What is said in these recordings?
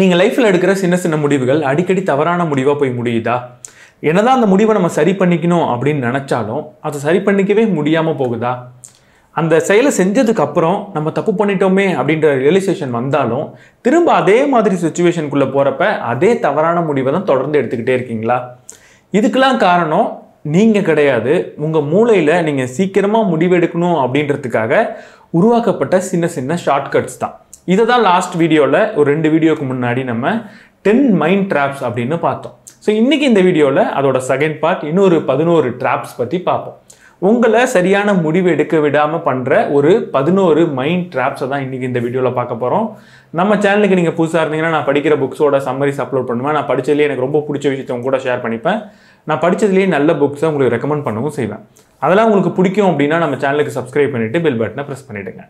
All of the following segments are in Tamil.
நீங்கள் லைஃப்பில் எடுக்கிற சின்ன சின்ன முடிவுகள் அடிக்கடி தவறான முடிவாக போய் முடியுதா என்னதான் அந்த முடிவை நம்ம சரி பண்ணிக்கணும் அப்படின்னு நினச்சாலும் அதை சரி பண்ணிக்கவே முடியாமல் போகுதா அந்த செயலை செஞ்சதுக்கு அப்புறம் நம்ம தப்பு பண்ணிட்டோமே அப்படின்ற ரியலைசேஷன் வந்தாலும் திரும்ப அதே மாதிரி சுச்சுவேஷனுக்குள்ளே போகிறப்ப அதே தவறான முடிவை தான் தொடர்ந்து எடுத்துக்கிட்டே இருக்கீங்களா இதுக்கெல்லாம் காரணம் நீங்கள் கிடையாது உங்கள் மூளையில் நீங்கள் சீக்கிரமாக முடிவெடுக்கணும் அப்படின்றதுக்காக உருவாக்கப்பட்ட சின்ன சின்ன ஷார்ட்கட்ஸ் தான் இதை தான் லாஸ்ட் வீடியோவில் ஒரு ரெண்டு வீடியோக்கு முன்னாடி நம்ம டென் மைண்ட் ட்ராப்ஸ் அப்படின்னு பார்த்தோம் ஸோ இன்றைக்கி இந்த வீடியோவில் அதோட செகண்ட் பார்ட் இன்னொரு பதினோரு ட்ராப்ஸ் பற்றி பார்ப்போம் உங்களை சரியான முடிவு எடுக்க விடாமல் பண்ணுற ஒரு பதினோரு மைண்ட் ட்ராப்ஸை தான் இன்றைக்கி இந்த வீடியோவில் பார்க்க போகிறோம் நம்ம சேனலுக்கு நீங்கள் புதுசாக இருந்தீங்கன்னா நான் படிக்கிற புக்ஸோட சம்மரிஸ் அப்லோட் பண்ணுவேன் நான் படித்ததுலேயே எனக்கு ரொம்ப பிடிச்ச விஷயத்தவங்க கூட ஷேர் பண்ணிப்பேன் நான் படித்ததுலேயே நல்ல புக்ஸை உங்களுக்கு ரெக்கமெண்ட் பண்ணவும் செய்வேன் அதெல்லாம் உங்களுக்கு பிடிக்கும் அப்படின்னா நம்ம சேனலுக்கு சப்ஸ்கிரைப் பண்ணிவிட்டு பெல் பட்டனை ப்ரெஸ் பண்ணிவிடுங்க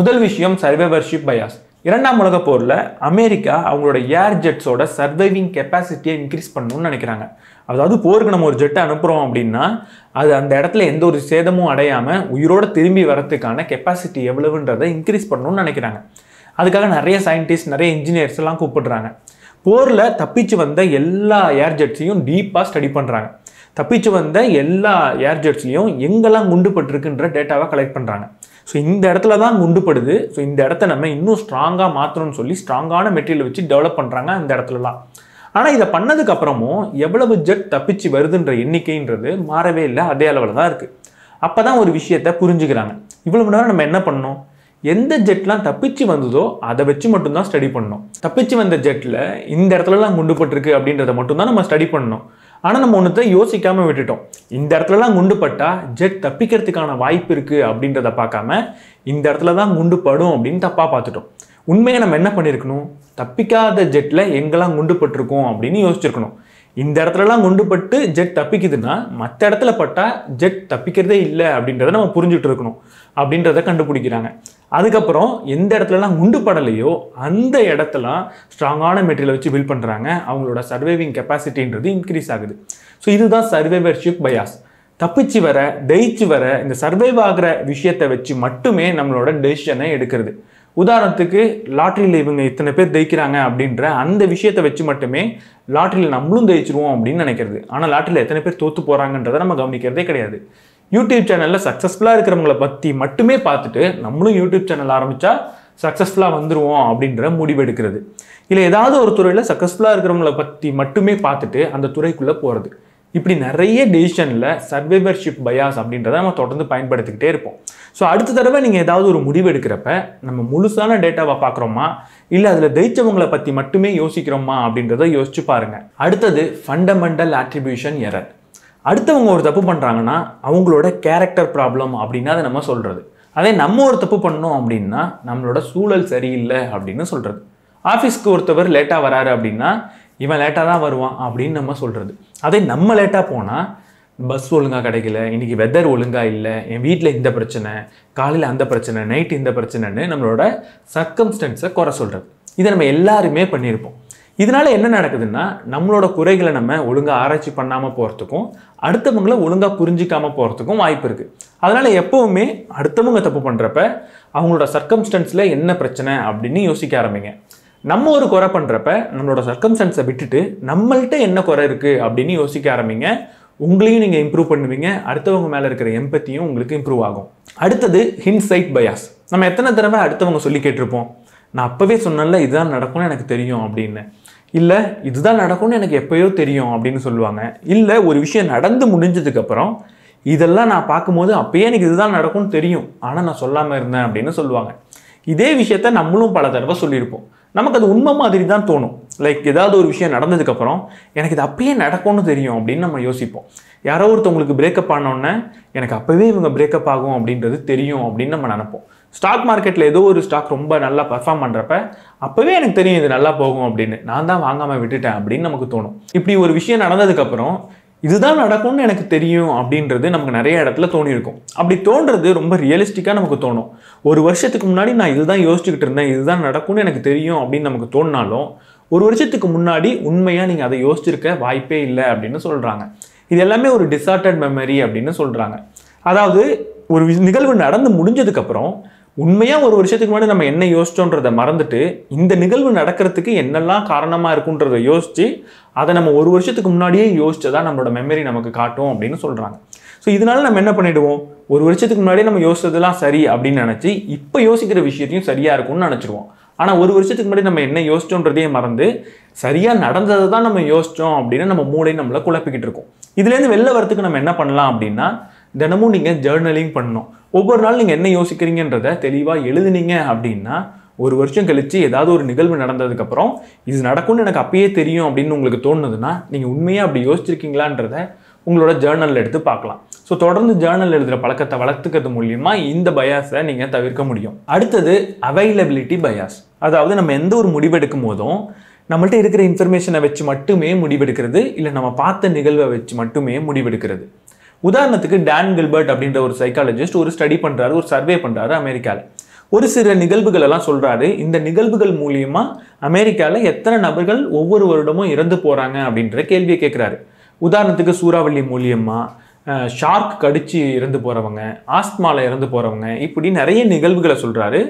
முதல் விஷயம் சர்வைவர்ஷிப் பயாஸ் இரண்டாம் உலக போரில் அமெரிக்கா அவங்களோட ஏர் ஜெட்ஸோட சர்வைவிங் கெப்பாசிட்டியை இன்க்ரீஸ் பண்ணணும்னு நினைக்கிறாங்க அதாவது போருக்கு நம்ம ஒரு ஜெட்டை அனுப்புகிறோம் அப்படின்னா அது அந்த இடத்துல எந்த ஒரு சேதமும் அடையாமல் உயிரோடு திரும்பி வரத்துக்கான கெப்பாசிட்டி எவ்வளவுன்றதை இன்க்ரீஸ் பண்ணணும்னு நினைக்கிறாங்க அதுக்காக நிறைய சயின்டிஸ்ட் நிறைய இன்ஜினியர்ஸ் எல்லாம் கூப்பிடுறாங்க போரில் தப்பிச்சு வந்த எல்லா ஏர் ஜெட்ஸையும் டீப்பாக ஸ்டடி பண்ணுறாங்க தப்பிச்சு வந்த எல்லா ஏர் ஜெட்ஸ்லையும் எங்கெல்லாம் குண்டுபட்டிருக்குன்ற டேட்டாவை கலெக்ட் பண்ணுறாங்க ஸோ இந்த இடத்துல தான் குண்டுப்படுது ஸோ இந்த இடத்த நம்ம இன்னும் ஸ்ட்ராங்காக மாற்றணும்னு சொல்லி ஸ்ட்ராங்கான மெட்டீரியல் வச்சு டெவலப் பண்ணுறாங்க அந்த இடத்துலலாம் ஆனால் இதை பண்ணதுக்கப்புறமும் எவ்வளவு ஜெட் தப்பிச்சு வருதுன்ற எண்ணிக்கைன்றது மாறவே இல்லை அதே அளவில் தான் இருக்குது அப்போ தான் ஒரு விஷயத்தை புரிஞ்சுக்கிறாங்க இவ்வளவு நேரம் நம்ம என்ன பண்ணோம் எந்த ஜெட்லாம் தப்பிச்சு வந்ததோ அதை வச்சு மட்டும்தான் ஸ்டடி பண்ணோம் தப்பிச்சு வந்த ஜெட்டில் இந்த இடத்துலலாம் குண்டுபட்டிருக்கு அப்படின்றத மட்டும்தான் நம்ம ஸ்டடி பண்ணோம் ஆனால் நம்ம ஒன்றத்தை யோசிக்காமல் விட்டுட்டோம் இந்த இடத்துலலாம் குண்டு பட்டால் ஜெட் தப்பிக்கிறதுக்கான வாய்ப்பு இருக்குது அப்படின்றத பார்க்காம இந்த இடத்துல தான் குண்டு படும் அப்படின்னு தப்பாக பார்த்துட்டோம் உண்மையை நம்ம என்ன பண்ணியிருக்கணும் தப்பிக்காத ஜெட்டில் எங்கெல்லாம் குண்டு பட்டிருக்கோம் அப்படின்னு யோசிச்சிருக்கணும் இந்த இடத்துலலாம் குண்டு பட்டு ஜெட் தப்பிக்குதுன்னா மற்ற இடத்துல பட்டால் ஜெட் தப்பிக்கிறதே இல்லை அப்படின்றத நம்ம புரிஞ்சுட்டு இருக்கணும் அப்படின்றத கண்டுபிடிக்கிறாங்க அதுக்கப்புறம் எந்த இடத்துலலாம் குண்டு படலையோ அந்த இடத்துல ஸ்ட்ராங்கான மெட்டீரியல் வச்சு பில்ட் பண்ணுறாங்க அவங்களோட சர்வைவிங் கெப்பாசிட்டின்றது இன்க்ரீஸ் ஆகுது ஸோ இதுதான் சர்வைவர்ஷிப் பயாஸ் தப்பிச்சு வர தயிச்சு வர இந்த சர்வைவ் ஆகிற விஷயத்தை வச்சு மட்டுமே நம்மளோட டெசிஷனை எடுக்கிறது உதாரணத்துக்கு லாட்ரியில் இவங்க இத்தனை பேர் தயிக்கிறாங்க அப்படின்ற அந்த விஷயத்தை வச்சு மட்டுமே லாட்ரியில் நம்மளும் ஜெயிச்சிருவோம் அப்படின்னு நினைக்கிறது ஆனால் லாட்ரியில் எத்தனை பேர் தோற்று போகிறாங்கன்றதை நம்ம கவனிக்கிறதே கிடையாது யூடியூப் சேனலில் சக்ஸஸ்ஃபுல்லாக இருக்கிறவங்கள பற்றி மட்டுமே பார்த்துட்டு நம்மளும் யூடியூப் சேனல் ஆரம்பித்தா சக்ஸஸ்ஃபுல்லாக வந்துடுவோம் அப்படின்ற முடிவெடுக்கிறது இல்லை ஏதாவது ஒரு துறையில் சக்ஸஸ்ஃபுல்லாக இருக்கிறவங்கள பற்றி மட்டுமே பார்த்துட்டு அந்த துறைக்குள்ளே போகிறது இப்படி நிறைய டெசிஷனில் சர்வைவர்ஷிப் பயாஸ் அப்படின்றத நம்ம தொடர்ந்து பயன்படுத்திக்கிட்டே இருப்போம் ஸோ அடுத்த தடவை நீங்கள் ஏதாவது ஒரு முடிவு எடுக்கிறப்ப நம்ம முழுசான டேட்டாவை பார்க்குறோமா இல்லை அதில் தைச்சவங்களை பற்றி மட்டுமே யோசிக்கிறோமா அப்படின்றத யோசிச்சு பாருங்கள் அடுத்தது ஃபண்டமெண்டல் ஆட்ரிபியூஷன் எரர் அடுத்தவங்க ஒரு தப்பு பண்ணுறாங்கன்னா அவங்களோட கேரக்டர் ப்ராப்ளம் அப்படின்னா அதை நம்ம சொல்கிறது அதே நம்ம ஒரு தப்பு பண்ணோம் அப்படின்னா நம்மளோட சூழல் சரியில்லை அப்படின்னு சொல்கிறது ஆஃபீஸ்க்கு ஒருத்தவர் லேட்டாக வராரு அப்படின்னா இவன் லேட்டாக தான் வருவான் அப்படின்னு நம்ம சொல்கிறது அதே நம்ம லேட்டாக போனால் பஸ் ஒழுங்காக கிடைக்கல இன்றைக்கி வெதர் ஒழுங்காக இல்லை என் வீட்டில் இந்த பிரச்சனை காலையில் அந்த பிரச்சனை நைட்டு இந்த பிரச்சனைன்னு நம்மளோட சர்க்கம்ஸ்டன்ஸை குறை சொல்கிறது இதை நம்ம எல்லாருமே பண்ணியிருப்போம் இதனால் என்ன நடக்குதுன்னா நம்மளோட குறைகளை நம்ம ஒழுங்காக ஆராய்ச்சி பண்ணாமல் போகிறதுக்கும் அடுத்தவங்களை ஒழுங்காக புரிஞ்சிக்காமல் போகிறதுக்கும் வாய்ப்பு இருக்குது அதனால் எப்போவுமே அடுத்தவங்க தப்பு பண்ணுறப்ப அவங்களோட சர்க்கம்ஸ்டன்ஸில் என்ன பிரச்சனை அப்படின்னு யோசிக்க ஆரம்பிங்க நம்ம ஒரு குறை பண்ணுறப்ப நம்மளோட சர்க்கம்ஸ்டன்ஸை விட்டுட்டு நம்மள்கிட்ட என்ன குறை இருக்குது அப்படின்னு யோசிக்க ஆரம்பிங்க உங்களையும் நீங்கள் இம்ப்ரூவ் பண்ணுவீங்க அடுத்தவங்க மேலே இருக்கிற எம்பத்தியும் உங்களுக்கு இம்ப்ரூவ் ஆகும் அடுத்தது ஹின்சைட் பயாஸ் நம்ம எத்தனை தடவை அடுத்தவங்க சொல்லி கேட்டிருப்போம் நான் அப்போவே சொன்னல இதுதான் நடக்கும்னு எனக்கு தெரியும் அப்படின்னு இல்லை இதுதான் நடக்கும்னு எனக்கு எப்பயோ தெரியும் அப்படின்னு சொல்லுவாங்க இல்லை ஒரு விஷயம் நடந்து முடிஞ்சதுக்கப்புறம் இதெல்லாம் நான் பார்க்கும்போது அப்பயே எனக்கு இதுதான் நடக்கும்னு தெரியும் ஆனால் நான் சொல்லாமல் இருந்தேன் அப்படின்னு சொல்லுவாங்க இதே விஷயத்த நம்மளும் பல தடவை சொல்லியிருப்போம் நமக்கு அது உண்மை மாதிரி தான் தோணும் லைக் ஏதாவது ஒரு விஷயம் நடந்ததுக்கப்புறம் எனக்கு இது அப்பயே நடக்கும்னு தெரியும் அப்படின்னு நம்ம யோசிப்போம் யாரோ ஒருத்தவங்களுக்கு பிரேக்கப் ஆனோடனே எனக்கு அப்போவே இவங்க பிரேக்கப் ஆகும் அப்படின்றது தெரியும் அப்படின்னு நம்ம நினப்போம் ஸ்டாக் மார்க்கெட்டில் ஏதோ ஒரு ஸ்டாக் ரொம்ப நல்லா பர்ஃபார்ம் பண்ணுறப்ப அப்போவே எனக்கு தெரியும் இது நல்லா போகும் அப்படின்னு நான் தான் வாங்காமல் விட்டுட்டேன் அப்படின்னு நமக்கு தோணும் இப்படி ஒரு விஷயம் நடந்ததுக்கப்புறம் இதுதான் நடக்கும்னு எனக்கு தெரியும் அப்படின்றது நமக்கு நிறைய இடத்துல தோணியிருக்கும் அப்படி தோன்றது ரொம்ப ரியலிஸ்டிக்காக நமக்கு தோணும் ஒரு வருஷத்துக்கு முன்னாடி நான் இதுதான் யோசிச்சுக்கிட்டு இருந்தேன் இதுதான் நடக்கும்னு எனக்கு தெரியும் அப்படின்னு நமக்கு தோணினாலும் ஒரு வருஷத்துக்கு முன்னாடி உண்மையாக நீங்கள் அதை யோசிச்சிருக்க வாய்ப்பே இல்லை அப்படின்னு சொல்கிறாங்க இது எல்லாமே ஒரு டிசார்டட் மெமரி அப்படின்னு சொல்கிறாங்க அதாவது ஒரு நிகழ்வு நடந்து முடிஞ்சதுக்கப்புறம் உண்மையாக ஒரு வருஷத்துக்கு முன்னாடி நம்ம என்ன யோசிச்சோன்றதை மறந்துட்டு இந்த நிகழ்வு நடக்கிறதுக்கு என்னெல்லாம் காரணமாக இருக்குன்றதை யோசித்து அதை நம்ம ஒரு வருஷத்துக்கு முன்னாடியே யோசிச்சதா நம்மளோட மெமரி நமக்கு காட்டும் அப்படின்னு சொல்கிறாங்க ஸோ இதனால நம்ம என்ன பண்ணிவிடுவோம் ஒரு வருஷத்துக்கு முன்னாடியே நம்ம யோசிச்சதெல்லாம் சரி அப்படின்னு நினச்சி இப்போ யோசிக்கிற விஷயத்தையும் சரியாக இருக்கும்னு நினச்சிருவோம் ஆனால் ஒரு வருஷத்துக்கு முன்னாடி நம்ம என்ன யோசிச்சோன்றதையே மறந்து சரியாக நடந்ததை தான் நம்ம யோசித்தோம் அப்படின்னு நம்ம மூளை நம்மளை குழப்பிக்கிட்டு இருக்கோம் இதுலேருந்து வெளில வரத்துக்கு நம்ம என்ன பண்ணலாம் அப்படின்னா தினமும் நீங்கள் ஜேர்னலிங் பண்ணணும் ஒவ்வொரு நாள் நீங்கள் என்ன யோசிக்கிறீங்கன்றத தெளிவாக எழுதுனீங்க அப்படின்னா ஒரு வருஷம் கழித்து ஏதாவது ஒரு நிகழ்வு நடந்ததுக்கப்புறம் இது நடக்கும்னு எனக்கு அப்பயே தெரியும் அப்படின்னு உங்களுக்கு தோணுதுன்னா நீங்கள் உண்மையாக அப்படி யோசிச்சிருக்கீங்களான்றத உங்களோட ஜேர்னலில் எடுத்து பார்க்கலாம் ஸோ தொடர்ந்து ஜேர்னல் எழுதுகிற பழக்கத்தை வளர்த்துக்கிறது மூலியமா இந்த பயாஸை நீங்கள் தவிர்க்க முடியும் அடுத்தது அவைலபிலிட்டி பயாஸ் அதாவது நம்ம எந்த ஒரு முடிவெடுக்கும் போதும் நம்மள்ட்ட இருக்கிற இன்ஃபர்மேஷனை வச்சு மட்டுமே முடிவெடுக்கிறது இல்லை நம்ம பார்த்த நிகழ்வை வச்சு மட்டுமே முடிவெடுக்கிறது உதாரணத்துக்கு டேன் கில்பர்ட் அப்படின்ற ஒரு சைக்காலஜிஸ்ட் ஒரு ஸ்டடி பண்ணுறாரு ஒரு சர்வே பண்ணுறாரு அமெரிக்காவில் ஒரு சில நிகழ்வுகள் எல்லாம் சொல்கிறாரு இந்த நிகழ்வுகள் மூலியமா அமெரிக்காவில் எத்தனை நபர்கள் ஒவ்வொரு வருடமும் இறந்து போகிறாங்க அப்படின்ற கேள்வியை கேட்குறாரு உதாரணத்துக்கு சூறாவளி மூலியமா ஷார்க் கடித்து இறந்து போகிறவங்க ஆஸ்மாவில் இறந்து போகிறவங்க இப்படி நிறைய நிகழ்வுகளை சொல்கிறாரு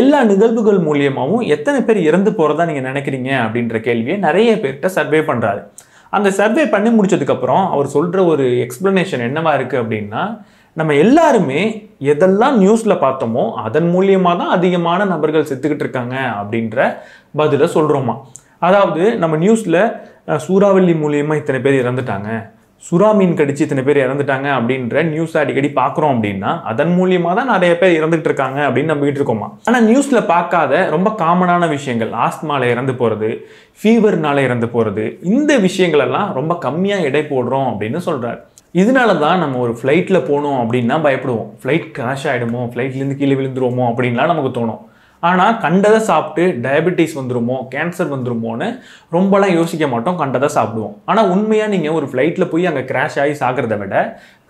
எல்லா நிகழ்வுகள் மூலியமாகவும் எத்தனை பேர் இறந்து போகிறதா நீங்கள் நினைக்கிறீங்க அப்படின்ற கேள்வியை நிறைய பேர்கிட்ட சர்வே பண்ணுறாரு அந்த சர்வே பண்ணி முடிச்சதுக்கப்புறம் அவர் சொல்கிற ஒரு எக்ஸ்ப்ளனேஷன் என்னவா இருக்குது அப்படின்னா நம்ம எல்லாருமே எதெல்லாம் நியூஸில் பார்த்தோமோ அதன் மூலியமாக தான் அதிகமான நபர்கள் செத்துக்கிட்டு இருக்காங்க அப்படின்ற பதிலை சொல்கிறோமா அதாவது நம்ம நியூஸில் சூறாவளி மூலியமாக இத்தனை பேர் இறந்துட்டாங்க சுறா மீன் கடிச்சு இத்தனை பேர் இறந்துட்டாங்க அப்படின்ற நியூஸ் அடிக்கடி பார்க்குறோம் அப்படின்னா அதன் மூலியமாக தான் நிறைய பேர் இறந்துட்டு இருக்காங்க அப்படின்னு நம்பிக்கிட்டு இருக்கோமா ஆனால் நியூஸில் பார்க்காத ரொம்ப காமனான விஷயங்கள் ஆஸ்மால இறந்து போகிறது ஃபீவர்னால இறந்து போகிறது இந்த விஷயங்களெல்லாம் ரொம்ப கம்மியாக எடை போடுறோம் அப்படின்னு சொல்கிறார் இதனால தான் நம்ம ஒரு ஃப்ளைட்டில் போனோம் அப்படின்னா பயப்படுவோம் ஃப்ளைட் கிராஷ் ஆகிடுமோ ஃப்ளைட்லேருந்து கீழே விழுந்துருவோமோ அப்படின்லாம் நமக்கு தோணும் ஆனால் கண்டதை சாப்பிட்டு டயபெட்டிஸ் வந்துருமோ கேன்சர் வந்துருமோன்னு ரொம்பலாம் யோசிக்க மாட்டோம் கண்டதை சாப்பிடுவோம் ஆனால் உண்மையாக நீங்கள் ஒரு ஃப்ளைட்டில் போய் அங்கே கிராஷ் ஆகி சாகிறத விட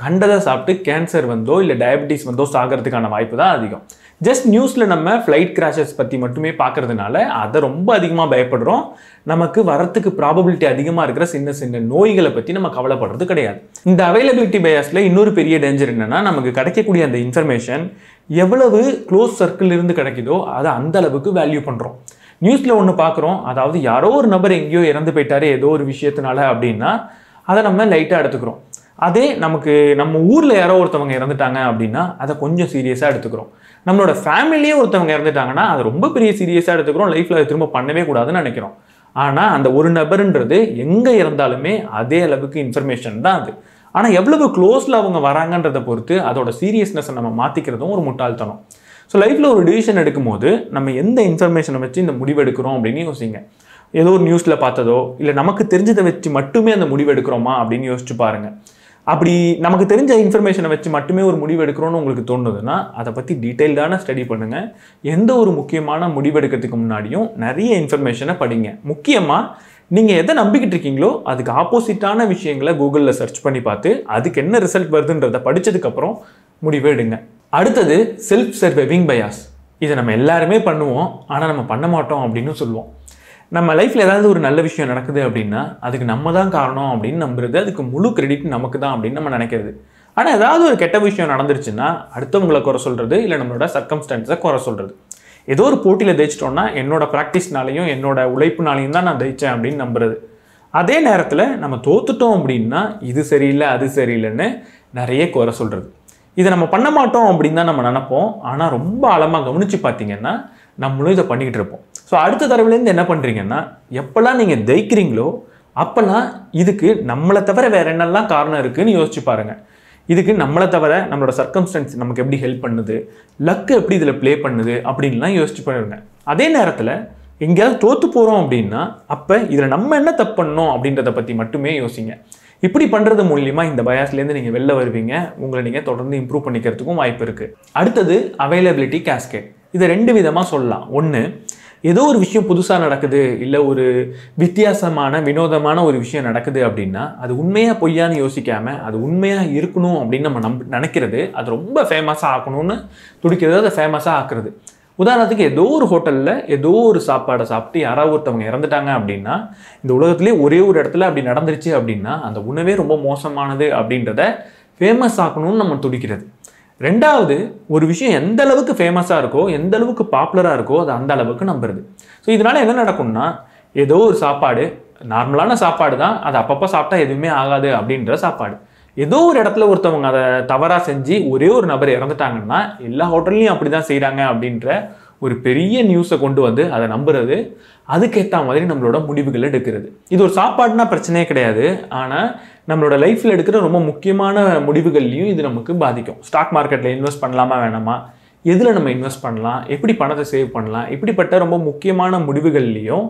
கண்டதை சாப்பிட்டு கேன்சர் வந்தோ இல்லை டயபெட்டிஸ் வந்தோ சாகிறதுக்கான வாய்ப்பு தான் அதிகம் ஜஸ்ட் நியூஸில் நம்ம ஃப்ளைட் கிராஷஸ் பற்றி மட்டுமே பார்க்குறதுனால அதை ரொம்ப அதிகமாக பயப்படுறோம் நமக்கு வரத்துக்கு ப்ராபபிலிட்டி அதிகமாக இருக்கிற சின்ன சின்ன நோய்களை பற்றி நம்ம கவலைப்படுறது கிடையாது இந்த அவைலபிலிட்டி பயாஸில் இன்னொரு பெரிய டேஞ்சர் என்னென்னா நமக்கு கிடைக்கக்கூடிய அந்த இன்ஃபர்மேஷன் எவ்வளவு க்ளோஸ் சர்க்கிள் இருந்து கிடைக்குதோ அதை அந்த அளவுக்கு வேல்யூ பண்ணுறோம் நியூஸில் ஒன்று பார்க்குறோம் அதாவது யாரோ ஒரு நபர் எங்கேயோ இறந்து போயிட்டாரு ஏதோ ஒரு விஷயத்தினால அப்படின்னா அதை நம்ம லைட்டாக எடுத்துக்கிறோம் அதே நமக்கு நம்ம ஊரில் யாரோ ஒருத்தவங்க இறந்துட்டாங்க அப்படின்னா அதை கொஞ்சம் சீரியஸாக எடுத்துக்கிறோம் நம்மளோட ஃபேமிலியே ஒருத்தவங்க இறந்துட்டாங்கன்னா அது ரொம்ப பெரிய சீரியஸாக எடுத்துக்கிறோம் லைஃப்பில் அதை திரும்ப பண்ணவே கூடாதுன்னு நினைக்கிறோம் ஆனால் அந்த ஒரு நபருன்றது எங்கே இருந்தாலுமே அதே அளவுக்கு இன்ஃபர்மேஷன் தான் அது ஆனால் எவ்வளவு க்ளோஸில் அவங்க வராங்கன்றதை பொறுத்து அதோட சீரியஸ்னஸை நம்ம மாற்றிக்கிறதும் ஒரு முட்டாள்தனம் ஸோ லைஃப்பில் ஒரு டிசிஷன் எடுக்கும்போது நம்ம எந்த இன்ஃபர்மேஷனை வச்சு இந்த முடிவு எடுக்கிறோம் அப்படின்னு யோசிங்க ஏதோ ஒரு நியூஸில் பார்த்ததோ இல்லை நமக்கு தெரிஞ்சதை வச்சு மட்டுமே அந்த முடிவு எடுக்கிறோமா அப்படின்னு யோசிச்சு பாருங்கள் அப்படி நமக்கு தெரிஞ்ச இன்ஃபர்மேஷனை வச்சு மட்டுமே ஒரு முடிவு எடுக்கிறோம்னு உங்களுக்கு தோணுதுன்னா அதை பற்றி டீட்டெயில்டான ஸ்டடி பண்ணுங்கள் எந்த ஒரு முக்கியமான முடிவெடுக்கிறதுக்கு முன்னாடியும் நிறைய இன்ஃபர்மேஷனை படிங்க முக்கியமாக நீங்கள் எதை நம்பிக்கிட்டு இருக்கீங்களோ அதுக்கு ஆப்போசிட்டான விஷயங்களை கூகுளில் சர்ச் பண்ணி பார்த்து அதுக்கு என்ன ரிசல்ட் வருதுன்றதை படித்ததுக்கப்புறம் முடிவு எடுங்க அடுத்தது செல்ஃப் சர்வைவிங் பயாஸ் இதை நம்ம எல்லாருமே பண்ணுவோம் ஆனால் நம்ம பண்ண மாட்டோம் அப்படின்னு சொல்லுவோம் நம்ம லைஃப்பில் ஏதாவது ஒரு நல்ல விஷயம் நடக்குது அப்படின்னா அதுக்கு நம்ம தான் காரணம் அப்படின்னு நம்புறது அதுக்கு முழு கிரெடிட் நமக்கு தான் அப்படின்னு நம்ம நினைக்கிறது ஆனால் ஏதாவது ஒரு கெட்ட விஷயம் நடந்துருச்சுன்னா அடுத்தவங்களை குறை சொல்கிறது இல்லை நம்மளோட சர்க்கம்ஸ்டான்ஸை குறை சொல்கிறது ஏதோ ஒரு போட்டியில் ஜெயிச்சிட்டோன்னா என்னோட ப்ராக்டிஸ்னாலையும் என்னோட உழைப்புனாலையும் தான் நான் ஜெயித்தேன் அப்படின்னு நம்புறது அதே நேரத்தில் நம்ம தோத்துட்டோம் அப்படின்னா இது சரியில்லை அது சரியில்லைன்னு நிறைய குறை சொல்கிறது இதை நம்ம பண்ண மாட்டோம் அப்படின்னு தான் நம்ம நினப்போம் ஆனால் ரொம்ப ஆழமாக கவனித்து பார்த்தீங்கன்னா நம்மளும் இதை பண்ணிக்கிட்டு இருப்போம் ஸோ அடுத்த தடவைலேருந்து என்ன பண்ணுறீங்கன்னா எப்போல்லாம் நீங்கள் ஜெயிக்கிறீங்களோ அப்போல்லாம் இதுக்கு நம்மளை தவிர வேறு என்னெல்லாம் காரணம் இருக்குதுன்னு யோசிச்சு பாருங்கள் இதுக்கு நம்மளை தவிர நம்மளோட சர்க்கம்ஸ்டன்ஸ் நமக்கு எப்படி ஹெல்ப் பண்ணுது லக்கு எப்படி இதில் ப்ளே பண்ணுது அப்படின்லாம் யோசிச்சு பண்ணிடுங்க அதே நேரத்தில் எங்கேயாவது தோற்று போகிறோம் அப்படின்னா அப்போ இதில் நம்ம என்ன தப்பு பண்ணோம் அப்படின்றத பற்றி மட்டுமே யோசிங்க இப்படி பண்ணுறது மூலியமாக இந்த பயாஸ்லேருந்து நீங்கள் வெளில வருவீங்க உங்களை நீங்கள் தொடர்ந்து இம்ப்ரூவ் பண்ணிக்கிறதுக்கும் வாய்ப்பு இருக்குது அடுத்தது அவைலபிலிட்டி கேஸ்கேட் இதை ரெண்டு விதமாக சொல்லலாம் ஒன்று ஏதோ ஒரு விஷயம் புதுசாக நடக்குது இல்லை ஒரு வித்தியாசமான வினோதமான ஒரு விஷயம் நடக்குது அப்படின்னா அது உண்மையாக பொய்யான்னு யோசிக்காமல் அது உண்மையாக இருக்கணும் அப்படின்னு நம்ம நம் நினைக்கிறது அது ரொம்ப ஃபேமஸாக ஆக்கணும்னு துடிக்கிறது அதை ஃபேமஸாக ஆக்குறது உதாரணத்துக்கு ஏதோ ஒரு ஹோட்டலில் ஏதோ ஒரு சாப்பாடை சாப்பிட்டு யாராவது ஒருத்தவங்க இறந்துட்டாங்க அப்படின்னா இந்த உலகத்துலேயே ஒரே ஒரு இடத்துல அப்படி நடந்துருச்சு அப்படின்னா அந்த உணவே ரொம்ப மோசமானது அப்படின்றத ஃபேமஸ் ஆக்கணும்னு நம்ம துடிக்கிறது ரெண்டாவது ஒரு விஷயம் எந்த அளவுக்கு ஃபேமஸாக இருக்கோ எந்த அளவுக்கு பாப்புலராக இருக்கோ அது அந்த அளவுக்கு நம்புறது ஸோ இதனால் என்ன நடக்கும்னா ஏதோ ஒரு சாப்பாடு நார்மலான சாப்பாடு தான் அது அப்பப்போ சாப்பிட்டா எதுவுமே ஆகாது அப்படின்ற சாப்பாடு ஏதோ ஒரு இடத்துல ஒருத்தவங்க அதை தவறாக செஞ்சு ஒரே ஒரு நபர் இறந்துட்டாங்கன்னா எல்லா ஹோட்டல்லையும் அப்படி தான் செய்கிறாங்க அப்படின்ற ஒரு பெரிய நியூஸை கொண்டு வந்து அதை நம்புறது அதுக்கேற்ற மாதிரி நம்மளோட முடிவுகள் எடுக்கிறது இது ஒரு சாப்பாடுனா பிரச்சனையே கிடையாது ஆனால் நம்மளோட லைஃப்பில் எடுக்கிற ரொம்ப முக்கியமான முடிவுகள்லையும் இது நமக்கு பாதிக்கும் ஸ்டாக் மார்க்கெட்டில் இன்வெஸ்ட் பண்ணலாமா வேணாமா எதில் நம்ம இன்வெஸ்ட் பண்ணலாம் எப்படி பணத்தை சேவ் பண்ணலாம் இப்படிப்பட்ட ரொம்ப முக்கியமான முடிவுகள்லையும்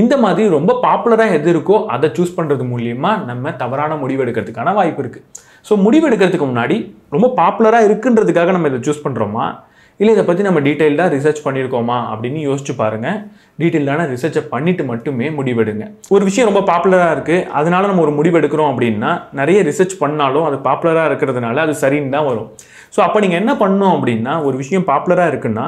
இந்த மாதிரி ரொம்ப பாப்புலராக எது இருக்கோ அதை சூஸ் பண்ணுறது மூலியமாக நம்ம தவறான முடிவு எடுக்கிறதுக்கான வாய்ப்பு இருக்குது ஸோ முடிவு எடுக்கிறதுக்கு முன்னாடி ரொம்ப பாப்புலராக இருக்குன்றதுக்காக நம்ம இதை சூஸ் பண்ணுறோமா இல்லை இதை பற்றி நம்ம டீட்டெயில்டாக ரிசர்ச் பண்ணியிருக்கோமா அப்படின்னு யோசிச்சு பாருங்கள் டீட்டெயிலான ரிசர்ச்சை பண்ணிவிட்டு மட்டுமே முடிவெடுங்க ஒரு விஷயம் ரொம்ப பாப்புலராக இருக்குது அதனால் நம்ம ஒரு முடிவெடுக்கிறோம் அப்படின்னா நிறைய ரிசர்ச் பண்ணாலும் அது பாப்புலராக இருக்கிறதுனால அது சரின்னு தான் வரும் ஸோ அப்போ நீங்கள் என்ன பண்ணணும் அப்படின்னா ஒரு விஷயம் பாப்புலராக இருக்குன்னா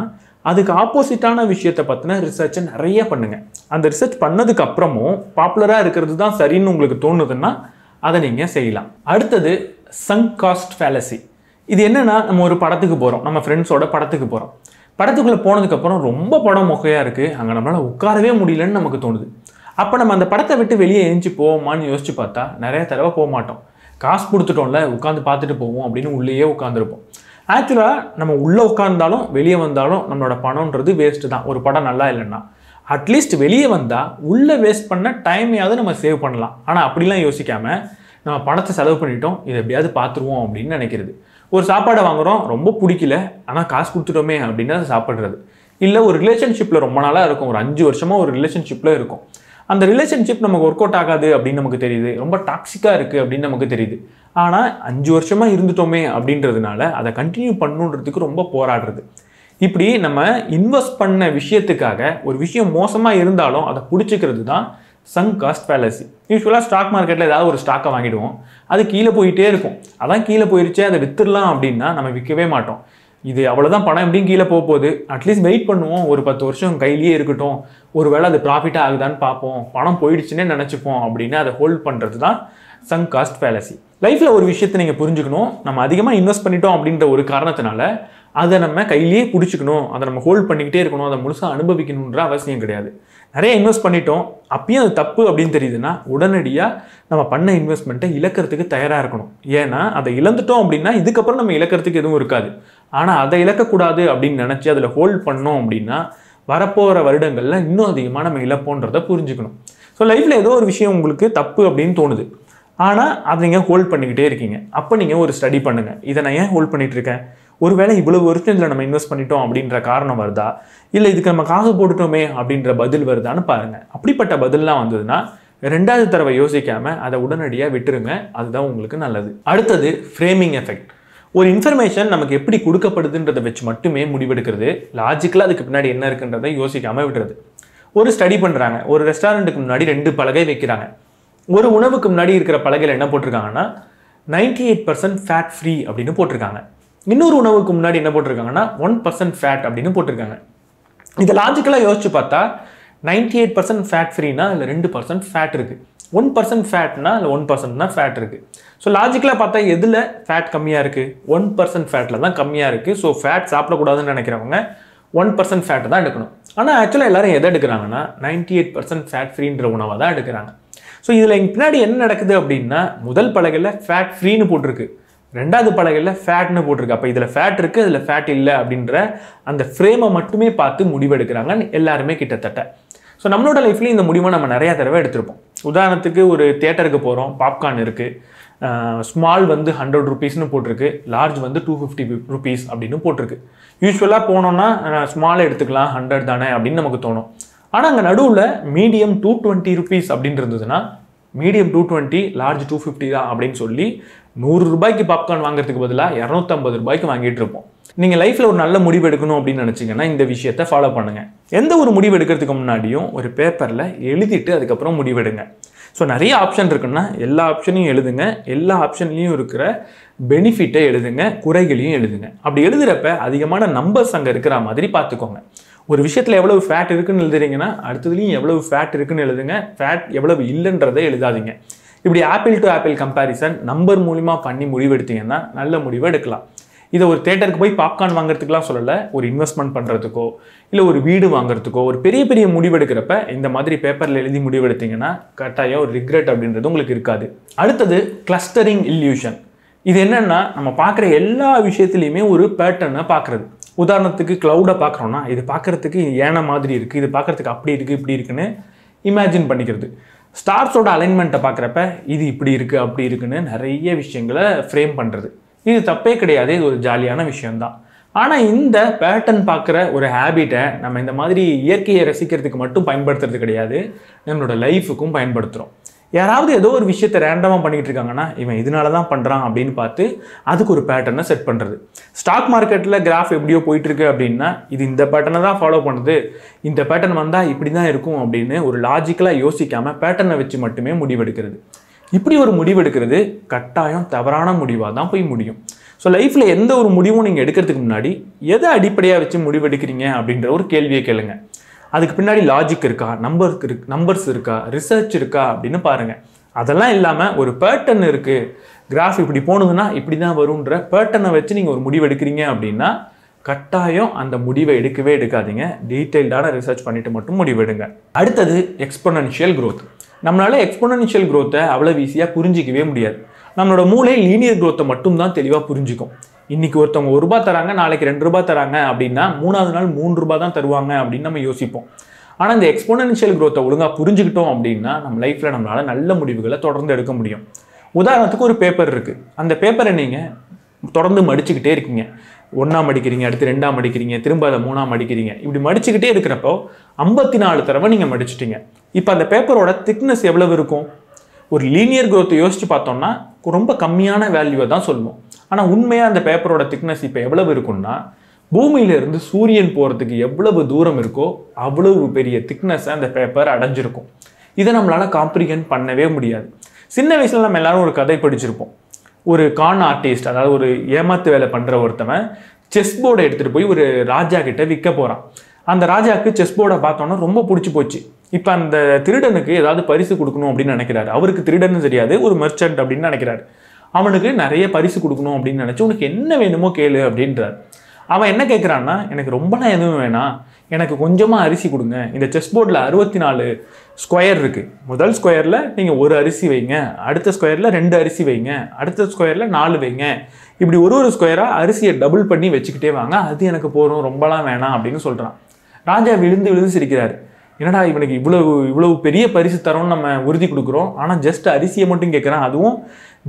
அதுக்கு ஆப்போசிட்டான விஷயத்தை பற்றின ரிசர்ச்சை நிறைய பண்ணுங்கள் அந்த ரிசர்ச் பண்ணதுக்கப்புறமும் பாப்புலராக இருக்கிறது தான் சரின்னு உங்களுக்கு தோணுதுன்னா அதை நீங்கள் செய்யலாம் அடுத்தது சங்க் காஸ்ட் ஃபேலசி இது என்னென்னா நம்ம ஒரு படத்துக்கு போகிறோம் நம்ம ஃப்ரெண்ட்ஸோட படத்துக்கு போகிறோம் படத்துக்குள்ளே போனதுக்கப்புறம் ரொம்ப படம் மொக்கையாக இருக்குது அங்கே நம்மளால் உட்காரவே முடியலன்னு நமக்கு தோணுது அப்போ நம்ம அந்த படத்தை விட்டு வெளியே எழுந்து போவோமான்னு யோசிச்சு பார்த்தா நிறைய தடவை போக மாட்டோம் காசு கொடுத்துட்டோம்ல உட்காந்து பார்த்துட்டு போவோம் அப்படின்னு உள்ளேயே உட்காந்துருப்போம் ஆக்சுவலாக நம்ம உள்ளே உட்காந்தாலும் வெளியே வந்தாலும் நம்மளோட பணம்ன்றது வேஸ்ட்டு தான் ஒரு படம் நல்லா இல்லைன்னா அட்லீஸ்ட் வெளியே வந்தால் உள்ளே வேஸ்ட் பண்ண டைமையாவது நம்ம சேவ் பண்ணலாம் ஆனால் அப்படிலாம் யோசிக்காமல் நம்ம பணத்தை செலவு பண்ணிட்டோம் இதை எப்படியாவது பார்த்துருவோம் அப்படின்னு நினைக்கிறது ஒரு சாப்பாடை வாங்குகிறோம் ரொம்ப பிடிக்கல ஆனால் காசு கொடுத்துட்டோமே அப்படின்னா சாப்பிட்றது இல்லை ஒரு ரிலேஷன்ஷிப்பில் ரொம்ப நாளாக இருக்கும் ஒரு அஞ்சு வருஷமாக ஒரு ரிலேஷன்ஷிப்பில் இருக்கும் அந்த ரிலேஷன்ஷிப் நமக்கு ஒர்க் அவுட் ஆகாது அப்படின்னு நமக்கு தெரியுது ரொம்ப டாக்ஸிக்காக இருக்குது அப்படின்னு நமக்கு தெரியுது ஆனால் அஞ்சு வருஷமாக இருந்துட்டோமே அப்படின்றதுனால அதை கண்டினியூ பண்ணுன்றதுக்கு ரொம்ப போராடுறது இப்படி நம்ம இன்வெஸ்ட் பண்ண விஷயத்துக்காக ஒரு விஷயம் மோசமாக இருந்தாலும் அதை பிடிச்சிக்கிறது தான் சங் காஸ்ட் ஃபேலசி யூஸ்வலாக ஸ்டாக் மார்க்கெட்டில் ஏதாவது ஒரு ஸ்டாக்கை வாங்கிடுவோம் அது கீழே போயிட்டே இருக்கும் அதான் கீழே போயிடுச்சு அதை வித்துடலாம் அப்படின்னா நம்ம விற்கவே மாட்டோம் இது அவ்வளோதான் பணம் எப்படியும் கீழே போக போகுது அட்லீஸ்ட் வெயிட் பண்ணுவோம் ஒரு பத்து வருஷம் கையிலேயே இருக்கட்டும் ஒரு வேளை அது ப்ராஃபிட்டாக ஆகுதான்னு பார்ப்போம் பணம் போயிடுச்சுன்னே நினச்சிப்போம் அப்படின்னு அதை ஹோல்ட் பண்ணுறது தான் சங் காஸ்ட் ஃபேலசி லைஃப்பில் ஒரு விஷயத்தை நீங்கள் புரிஞ்சுக்கணும் நம்ம அதிகமாக இன்வெஸ்ட் பண்ணிட்டோம் அப்படின்ற ஒரு காரணத்தினால அதை நம்ம கையிலேயே பிடிச்சிக்கணும் அதை நம்ம ஹோல்ட் பண்ணிக்கிட்டே இருக்கணும் அதை முழுசாக அனுபவிக்கணுன்ற அவசியம் கிடையாது நிறைய இன்வெஸ்ட் பண்ணிட்டோம் அப்பயும் அது தப்பு அப்படின்னு தெரியுதுன்னா உடனடியாக நம்ம பண்ண இன்வெஸ்ட்மெண்ட்டை இழக்கிறதுக்கு தயாராக இருக்கணும் ஏன்னா அதை இழந்துட்டோம் அப்படின்னா இதுக்கப்புறம் நம்ம இழக்கிறதுக்கு எதுவும் இருக்காது ஆனால் அதை இழக்கக்கூடாது அப்படின்னு நினச்சி அதில் ஹோல்ட் பண்ணோம் அப்படின்னா வரப்போகிற வருடங்களில் இன்னும் அதிகமாக நம்ம இழப்போன்றதை புரிஞ்சுக்கணும் ஸோ லைஃப்பில் ஏதோ ஒரு விஷயம் உங்களுக்கு தப்பு அப்படின்னு தோணுது ஆனால் அதை நீங்கள் ஹோல்ட் பண்ணிக்கிட்டே இருக்கீங்க அப்போ நீங்கள் ஒரு ஸ்டடி பண்ணுங்கள் இதை நான் ஏன் ஹோல்ட் பண்ணிகிட்ருக்கேன் ஒருவேளை இவ்வளவு இதில் நம்ம இன்வெஸ்ட் பண்ணிட்டோம் அப்படின்ற காரணம் வருதா இல்லை இதுக்கு நம்ம காசு போட்டுட்டோமே அப்படின்ற பதில் வருதான்னு பாருங்கள் அப்படிப்பட்ட பதிலெலாம் வந்ததுன்னா ரெண்டாவது தடவை யோசிக்காமல் அதை உடனடியாக விட்டுருங்க அதுதான் உங்களுக்கு நல்லது அடுத்தது ஃப்ரேமிங் எஃபெக்ட் ஒரு இன்ஃபர்மேஷன் நமக்கு எப்படி கொடுக்கப்படுதுன்றதை வச்சு மட்டுமே முடிவெடுக்கிறது லாஜிக்கலாக அதுக்கு பின்னாடி என்ன இருக்குன்றதை யோசிக்காமல் விடுறது ஒரு ஸ்டடி பண்ணுறாங்க ஒரு ரெஸ்டாரண்ட்டுக்கு முன்னாடி ரெண்டு பலகை வைக்கிறாங்க ஒரு உணவுக்கு முன்னாடி இருக்கிற பலகையில் என்ன போட்டிருக்காங்கன்னா ninety eight percent fat free அப்படின்னு போட்டிருக்காங்க இன்னொரு உணவுக்கு முன்னாடி என்ன போட்டிருக்காங்கன்னா ஒன் பர்சன்ட் ஃபேட் அப்படின்னு போட்டிருக்காங்க இதை லாஜிக்கலாக யோசிச்சு பார்த்தா நைன்டி எயிட் பர்சன்ட் ஃபேட் ஃப்ரீனா இல்லை ரெண்டு பர்சன்ட் ஃபேட் இருக்குது ஒன் பர்சன்ட் ஃபேட்னா இல்லை ஒன் பர்சன்ட் தான் ஃபேட் இருக்குது ஸோ லாஜிக்கலாக பார்த்தா எதில் ஃபேட் கம்மியாக இருக்குது ஒன் பர்சன்ட் ஃபேட்டில் தான் கம்மியாக இருக்குது ஸோ ஃபேட் சாப்பிடக்கூடாதுன்னு நினைக்கிறவங்க ஒன் பர்சன்ட் ஃபேட்டை தான் எடுக்கணும் ஆனால் ஆக்சுவலாக எல்லாரும் எதை எடுக்கிறாங்கன்னா நைன்டி எயிட் பர்சன்ட் ஃபேட் ஃப்ரீன்ற உணவை தான் எடுக்கிறாங்க ஸோ இதில் பின்னாடி என்ன நடக்குது அப்படின்னா முதல் பலகையில் ஃபேட் ஃப்ரீன்னு போட்டிருக்கு ரெண்டாவது பலகையில் ஃபேட்னு போட்டிருக்கு அப்போ இதில் ஃபேட் இருக்குது இதில் ஃபேட் இல்லை அப்படின்ற அந்த ஃப்ரேமை மட்டுமே பார்த்து முடிவெடுக்கிறாங்கன்னு எல்லாருமே கிட்டத்தட்ட ஸோ நம்மளோட லைஃப்லேயும் இந்த முடிவை நம்ம நிறையா தடவை எடுத்திருப்போம் உதாரணத்துக்கு ஒரு தேட்டருக்கு போகிறோம் பாப்கார்ன் இருக்குது ஸ்மால் வந்து ஹண்ட்ரட் ருபீஸ்னு போட்டிருக்கு லார்ஜ் வந்து டூ ஃபிஃப்டி ருபீஸ் அப்படின்னு போட்டிருக்கு யூஸ்வலாக போனோன்னா ஸ்மால் எடுத்துக்கலாம் ஹண்ட்ரட் தானே அப்படின்னு நமக்கு தோணும் ஆனால் அங்கே நடுவில் மீடியம் டூ டுவெண்ட்டி ருபீஸ் அப்படின்னு இருந்ததுன்னா medium two twenty large two fifty தான் அப்படின்னு சொல்லி நூறு ரூபாய்க்கு பாப்கார்ன் வாங்குறதுக்கு பதிலாக இரநூத்தம்பது ரூபாய்க்கு வாங்கிட்டு இருப்போம் நீங்கள் லைஃப்பில் ஒரு நல்ல முடிவு எடுக்கணும் அப்படின்னு நினச்சிங்கன்னா இந்த விஷயத்தை ஃபாலோ பண்ணுங்கள் எந்த ஒரு முடிவு எடுக்கிறதுக்கு முன்னாடியும் ஒரு பேப்பரில் எழுதிட்டு அதுக்கப்புறம் முடிவெடுங்க ஸோ நிறைய ஆப்ஷன் இருக்குன்னா எல்லா ஆப்ஷனையும் எழுதுங்க எல்லா ஆப்ஷன்லேயும் இருக்கிற பெனிஃபிட்டை எழுதுங்க குறைகளையும் எழுதுங்க அப்படி எழுதுகிறப்ப அதிகமான நம்பர்ஸ் அங்கே இருக்கிற மாதிரி பார்த்துக்கோங்க ஒரு விஷயத்தில் எவ்வளவு ஃபேட் இருக்குன்னு எழுதுறீங்கன்னா அடுத்ததுலையும் எவ்வளவு ஃபேட் இருக்குன்னு எழுதுங்க ஃபேட் எவ்வளவு இல்லைன்றதை எழுதாதீங்க இப்படி apple to apple comparison number மூலிமா பண்ணி முடிவெடுத்தீங்கன்னா நல்ல முடிவு எடுக்கலாம் இதை ஒரு தேட்டருக்கு போய் பாப்கார்ன் வாங்குறதுக்கெலாம் சொல்லலை ஒரு இன்வெஸ்ட்மெண்ட் பண்ணுறதுக்கோ இல்லை ஒரு வீடு வாங்குறதுக்கோ ஒரு பெரிய பெரிய முடிவெடுக்கிறப்ப இந்த மாதிரி பேப்பரில் எழுதி முடிவெடுத்தீங்கன்னா கட்டாயம் ஒரு ரிக்ரெட் அப்படின்றது உங்களுக்கு இருக்காது அடுத்தது கிளஸ்டரிங் இல்யூஷன் இது என்னென்னா நம்ம பார்க்குற எல்லா விஷயத்துலையுமே ஒரு பேட்டர்னை பார்க்குறது உதாரணத்துக்கு க்ளவுடை பார்க்குறோன்னா இது பார்க்குறதுக்கு ஏன மாதிரி இருக்குது இது பார்க்குறதுக்கு அப்படி இருக்குது இப்படி இருக்குன்னு இமேஜின் பண்ணிக்கிறது ஸ்டார்ஸோட அலைன்மெண்ட்டை பார்க்குறப்ப இது இப்படி இருக்குது அப்படி இருக்குன்னு நிறைய விஷயங்களை ஃப்ரேம் பண்ணுறது இது தப்பே கிடையாது இது ஒரு ஜாலியான விஷயம்தான் ஆனால் இந்த பேட்டர்ன் பார்க்குற ஒரு ஹேபிட்டை நம்ம இந்த மாதிரி இயற்கையை ரசிக்கிறதுக்கு மட்டும் பயன்படுத்துறது கிடையாது நம்மளோட லைஃபுக்கும் பயன்படுத்துகிறோம் யாராவது ஏதோ ஒரு விஷயத்தை ரேண்டமாக பண்ணிகிட்டு இருக்காங்கன்னா இவன் இதனால தான் பண்ணுறான் அப்படின்னு பார்த்து அதுக்கு ஒரு பேட்டர்னை செட் பண்ணுறது ஸ்டாக் மார்க்கெட்டில் கிராஃப் எப்படியோ போயிட்டுருக்கு அப்படின்னா இது இந்த பேட்டர்னை தான் ஃபாலோ பண்ணுது இந்த பேட்டர்ன் வந்தால் இப்படி தான் இருக்கும் அப்படின்னு ஒரு லாஜிக்கலாக யோசிக்காமல் பேட்டர்னை வச்சு மட்டுமே முடிவெடுக்கிறது இப்படி ஒரு முடிவெடுக்கிறது கட்டாயம் தவறான முடிவாக தான் போய் முடியும் ஸோ லைஃப்பில் எந்த ஒரு முடிவும் நீங்கள் எடுக்கிறதுக்கு முன்னாடி எதை அடிப்படையாக வச்சு முடிவெடுக்கிறீங்க அப்படின்ற ஒரு கேள்வியை கேளுங்கள் அதுக்கு பின்னாடி லாஜிக் இருக்கா நம்பருக்கு இருக்கு நம்பர்ஸ் இருக்கா ரிசர்ச் இருக்கா அப்படின்னு பாருங்கள் அதெல்லாம் இல்லாமல் ஒரு பேட்டர்ன் இருக்குது கிராஃப் இப்படி போனதுன்னா இப்படி தான் வரும்ன்ற பேட்டர்னை வச்சு நீங்கள் ஒரு முடிவு எடுக்கிறீங்க அப்படின்னா கட்டாயம் அந்த முடிவை எடுக்கவே எடுக்காதீங்க டீட்டெயில்டான ரிசர்ச் பண்ணிவிட்டு மட்டும் முடிவெடுங்க அடுத்தது எக்ஸ்பொனன்ஷியல் க்ரோத் நம்மளால் எக்ஸ்பொனன்ஷியல் க்ரோத்தை அவ்வளோ ஈஸியாக புரிஞ்சிக்கவே முடியாது நம்மளோட மூளை லீனியர் க்ரோத்தை மட்டும்தான் தெளிவாக புரிஞ்சிக்கும் இன்னைக்கு ஒருத்தவங்க ஒரு ரூபாய் தராங்க நாளைக்கு ரெண்டு ரூபாய் தராங்க அப்படின்னா மூணாவது நாள் மூணு ரூபாய் தான் தருவாங்க அப்படின்னு நம்ம யோசிப்போம் ஆனால் இந்த எக்ஸ்போனன்ஷியல் குரோத்தை ஒழுங்காக புரிஞ்சுக்கிட்டோம் அப்படின்னா நம்ம லைஃப்பில் நம்மளால் நல்ல முடிவுகளை தொடர்ந்து எடுக்க முடியும் உதாரணத்துக்கு ஒரு பேப்பர் இருக்குது அந்த பேப்பரை நீங்கள் தொடர்ந்து மடிச்சுக்கிட்டே இருக்கீங்க ஒன்றாம் அடிக்கிறீங்க அடுத்து ரெண்டாம் அடிக்கிறீங்க திரும்ப அதை மூணாம் அடிக்கிறீங்க இப்படி மடிச்சுக்கிட்டே இருக்கிறப்போ ஐம்பத்தி நாலு தடவை நீங்கள் மடிச்சிட்டிங்க இப்போ அந்த பேப்பரோட திக்னஸ் எவ்வளவு இருக்கும் ஒரு லீனியர் க்ரோத்தை யோசித்து பார்த்தோம்னா ரொம்ப கம்மியான வேல்யூவை தான் சொல்லுவோம் ஆனால் உண்மையாக அந்த பேப்பரோட திக்னஸ் இப்போ எவ்வளவு இருக்குன்னா பூமியிலிருந்து சூரியன் போகிறதுக்கு எவ்வளவு தூரம் இருக்கோ அவ்வளவு பெரிய திக்னஸை அந்த பேப்பர் அடைஞ்சிருக்கும் இதை நம்மளால் காம்ப்ரிகன் பண்ணவே முடியாது சின்ன வயசில் நம்ம எல்லோரும் ஒரு கதை படிச்சிருப்போம் ஒரு கான் ஆர்டிஸ்ட் அதாவது ஒரு ஏமாத்து வேலை பண்ணுற ஒருத்தவன் செஸ் போர்டை எடுத்துகிட்டு போய் ஒரு ராஜா கிட்ட விற்க போகிறான் அந்த ராஜாவுக்கு செஸ் போர்டை பார்த்தோன்னா ரொம்ப பிடிச்சி போச்சு இப்போ அந்த திருடனுக்கு ஏதாவது பரிசு கொடுக்கணும் அப்படின்னு நினைக்கிறாரு அவருக்கு திருடன்னு தெரியாது ஒரு மெர்ச்சன்ட் அப்படின்னு நினைக்கிறாரு அவனுக்கு நிறைய பரிசு கொடுக்கணும் அப்படின்னு நினச்சி உனக்கு என்ன வேணுமோ கேளு அப்படின்றார் அவன் என்ன கேட்குறான்னா எனக்கு ரொம்பலாம் எதுவும் வேணாம் எனக்கு கொஞ்சமாக அரிசி கொடுங்க இந்த செஸ் போர்டில் அறுபத்தி நாலு ஸ்கொயர் இருக்குது முதல் ஸ்கொயரில் நீங்கள் ஒரு அரிசி வைங்க அடுத்த ஸ்கொயரில் ரெண்டு அரிசி வைங்க அடுத்த ஸ்கொயரில் நாலு வைங்க இப்படி ஒரு ஒரு ஸ்கொயராக அரிசியை டபுள் பண்ணி வச்சுக்கிட்டே வாங்க அது எனக்கு போகிறோம் ரொம்பலாம் வேணாம் அப்படின்னு சொல்கிறான் ராஜா விழுந்து விழுந்து சிரிக்கிறாரு என்னடா இவனுக்கு இவ்வளவு இவ்வளவு பெரிய பரிசு தரோம்னு நம்ம உறுதி கொடுக்குறோம் ஆனால் ஜஸ்ட் அரிசியை மட்டும் கேட்குறான் அதுவும்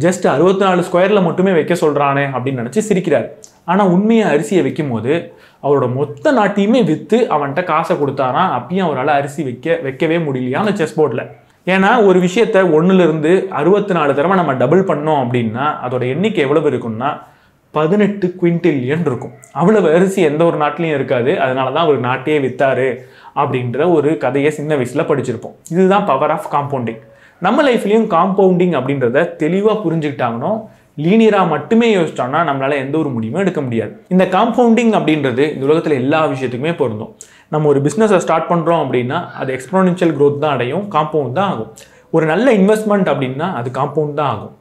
ஜஸ்ட் அறுபத்தி நாலு ஸ்கொயரில் மட்டுமே வைக்க சொல்கிறானே அப்படின்னு நினச்சி சிரிக்கிறார் ஆனால் உண்மையை அரிசியை வைக்கும் போது அவரோட மொத்த நாட்டையுமே விற்று அவன்கிட்ட காசை கொடுத்தானா அப்பயும் அவரால் அரிசி வைக்க வைக்கவே முடியலையா அந்த செஸ் போர்டில் ஏன்னா ஒரு விஷயத்த ஒன்றுலேருந்து அறுபத்தி நாலு தடவை நம்ம டபுள் பண்ணோம் அப்படின்னா அதோட எண்ணிக்கை எவ்வளவு இருக்குன்னா பதினெட்டு குவிண்டில்யன் இருக்கும் அவ்வளவு அரிசி எந்த ஒரு நாட்டிலையும் இருக்காது அதனால தான் அவர் நாட்டையே விற்றாரு அப்படின்ற ஒரு கதையை சின்ன வயசில் படிச்சிருப்போம் இதுதான் பவர் ஆஃப் காம்பவுண்டிங் நம்ம லைஃப்லேயும் காம்பவுண்டிங் அப்படின்றத தெளிவாக புரிஞ்சுக்கிட்டாங்கன்னா லீனியராக மட்டுமே யோசிச்சோம்னா நம்மளால் எந்த ஒரு முடிவும் எடுக்க முடியாது இந்த காம்பவுண்டிங் அப்படின்றது இந்த உலகத்தில் எல்லா விஷயத்துக்குமே பொருந்தும் நம்ம ஒரு பிஸ்னஸை ஸ்டார்ட் பண்ணுறோம் அப்படின்னா அது எக்ஸ்போனென்ஷியல் க்ரோத் தான் அடையும் காம்பவுண்ட் தான் ஆகும் ஒரு நல்ல இன்வெஸ்ட்மெண்ட் அப்படின்னா அது காம்பவுண்ட் தான் ஆகும்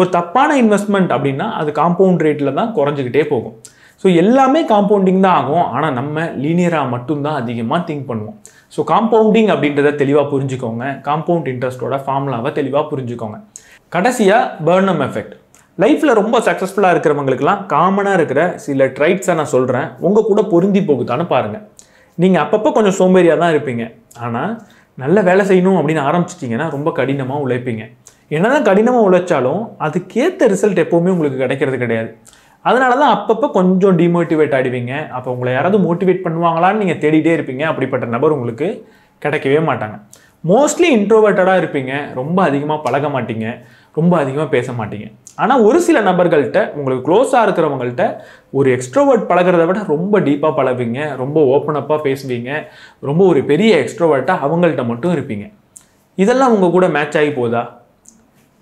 ஒரு தப்பான இன்வெஸ்ட்மெண்ட் அப்படின்னா அது காம்பவுண்ட் ரேட்டில் தான் குறைஞ்சிக்கிட்டே போகும் ஸோ எல்லாமே காம்பவுண்டிங் தான் ஆகும் ஆனால் நம்ம லீனியராக மட்டும்தான் அதிகமாக திங்க் பண்ணுவோம் ஸோ காம்பவுண்டிங் அப்படின்றத தெளிவாக புரிஞ்சுக்கோங்க காம்பவுண்ட் இன்ட்ரெஸ்ட்டோட ஃபார்முலாவை தெளிவாக புரிஞ்சுக்கோங்க கடைசியாக பர்னம் எஃபெக்ட் லைஃப்பில் ரொம்ப சக்ஸஸ்ஃபுல்லாக இருக்கிறவங்களுக்குலாம் காமனாக இருக்கிற சில ட்ரைட்ஸை நான் சொல்கிறேன் உங்கள் கூட பொருந்தி போகுதான்னு பாருங்கள் நீங்கள் அப்பப்போ கொஞ்சம் சோம்பேறியாக தான் இருப்பீங்க ஆனால் நல்ல வேலை செய்யணும் அப்படின்னு ஆரம்பிச்சிட்டிங்கன்னா ரொம்ப கடினமாக உழைப்பீங்க என்னதான் கடினமாக உழைச்சாலும் அதுக்கேற்ற ரிசல்ட் எப்போவுமே உங்களுக்கு கிடைக்கிறது கிடையாது அதனால தான் அப்பப்போ கொஞ்சம் டிமோட்டிவேட் ஆடிவிங்க அப்போ உங்களை யாராவது மோட்டிவேட் பண்ணுவாங்களான்னு நீங்கள் தேடிட்டே இருப்பீங்க அப்படிப்பட்ட நபர் உங்களுக்கு கிடைக்கவே மாட்டாங்க மோஸ்ட்லி இன்ட்ரோவர்ட்டடாக இருப்பீங்க ரொம்ப அதிகமாக பழக மாட்டீங்க ரொம்ப அதிகமாக பேச மாட்டீங்க ஆனால் ஒரு சில நபர்கள்ட்ட உங்களுக்கு க்ளோஸாக இருக்கிறவங்கள்ட்ட ஒரு எக்ஸ்ட்ரோவர்ட் பழகிறத விட ரொம்ப டீப்பாக பழகுவீங்க ரொம்ப ஓப்பனப்பாக பேசுவீங்க ரொம்ப ஒரு பெரிய எக்ஸ்ட்ரோவர்ட்டாக அவங்கள்ட்ட மட்டும் இருப்பீங்க இதெல்லாம் உங்கள் கூட மேட்ச் ஆகி போதா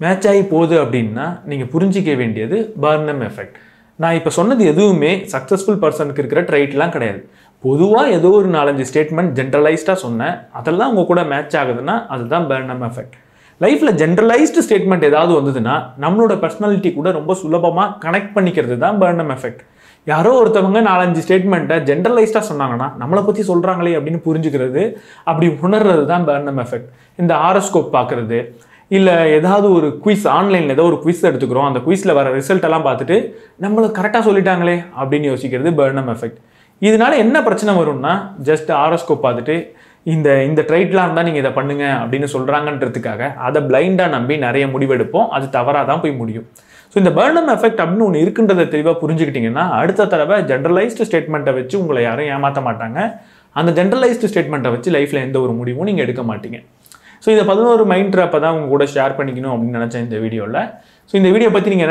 மேட்ச் ஆகி போகுது அப்படின்னா நீங்கள் புரிஞ்சிக்க வேண்டியது பர்னம் எஃபெக்ட் நான் இப்போ சொன்னது எதுவுமே சக்ஸஸ்ஃபுல் பர்சனுக்கு இருக்கிற ட்ரைட்லாம் கிடையாது பொதுவாக ஏதோ ஒரு நாலஞ்சு ஸ்டேட்மெண்ட் ஜென்ரலைஸ்டாக சொன்னேன் அதெல்லாம் உங்கள் கூட மேட்ச் ஆகுதுன்னா அதுதான் பர்னம் எஃபெக்ட் லைஃப்பில் ஜென்ரலைஸ்டு ஸ்டேட்மெண்ட் ஏதாவது வந்ததுன்னா நம்மளோட பர்சனாலிட்டி கூட ரொம்ப சுலபமாக கனெக்ட் பண்ணிக்கிறது தான் பர்னம் எஃபெக்ட் யாரோ ஒருத்தவங்க நாலஞ்சு ஸ்டேட்மெண்ட்டை ஜென்ரலைஸ்டாக சொன்னாங்கன்னா நம்மளை பற்றி சொல்கிறாங்களே அப்படின்னு புரிஞ்சுக்கிறது அப்படி உணர்றது தான் பர்னம் எஃபெக்ட் இந்த ஆரோஸ்கோப் பார்க்குறது இல்லை ஏதாவது ஒரு குவிஸ் ஆன்லைனில் ஏதோ ஒரு குவிஸ் எடுத்துக்கிறோம் அந்த குவிஸில் வர ரிசல்ட்டெல்லாம் பார்த்துட்டு நம்மளை கரெக்டாக சொல்லிட்டாங்களே அப்படின்னு யோசிக்கிறது பர்னம் எஃபெக்ட் இதனால என்ன பிரச்சனை வரும்னா ஜஸ்ட் ஆரோஸ்கோப் பார்த்துட்டு இந்த இந்த ட்ரைட்லாம் இருந்தால் நீங்கள் இதை பண்ணுங்க அப்படின்னு சொல்கிறாங்கன்றதுக்காக அதை பிளைண்டாக நம்பி நிறைய முடிவெடுப்போம் அது தவறாக தான் போய் முடியும் ஸோ இந்த பேர்னம் எஃபெக்ட் அப்படின்னு ஒன்று இருக்குன்றதை தெளிவாக புரிஞ்சுக்கிட்டிங்கன்னா அடுத்த தடவை ஜென்ரலைஸ்டு ஸ்டேட்மெண்ட்டை வச்சு உங்களை யாரும் ஏமாற்ற மாட்டாங்க அந்த ஜென்ரலைஸ்டு ஸ்டேட்மெண்ட்டை வச்சு லைஃப்பில் எந்த ஒரு முடிவும் நீங்கள் எடுக்க மாட்டீங்க ஸோ இந்த பதினோரு மைண்ட் ட்ராப்பை தான் உங்க கூட ஷேர் பண்ணிக்கணும் அப்படின்னு நினச்சேன் இந்த வீடியோவில் ஸோ இந்த வீடியோ பற்றி நீங்கள்